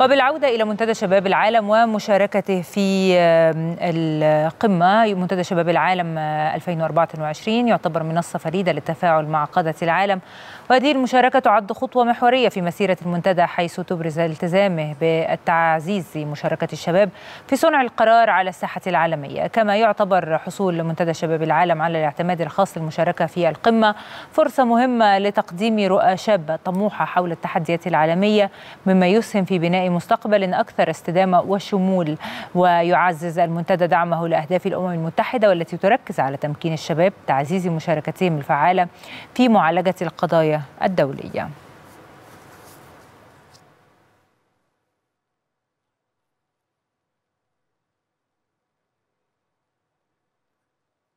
وبالعودة إلى منتدى شباب العالم ومشاركته في القمة منتدى شباب العالم 2024 آه، يعتبر منصة فريدة للتفاعل مع قادة العالم وهذه المشاركة تعد خطوة محورية في مسيرة المنتدى حيث تبرز التزامه بالتعزيز مشاركة الشباب في صنع القرار على الساحة العالمية كما يعتبر حصول منتدى شباب العالم على الاعتماد الخاص للمشاركة في القمة فرصة مهمة لتقديم رؤى شابة طموحة حول التحديات العالمية مما يسهم في بناء مستقبل أكثر استدامة وشمول ويعزز المنتدى دعمه لأهداف الأمم المتحدة والتي تركز على تمكين الشباب تعزيز مشاركتهم الفعالة في معالجة القضايا الدولية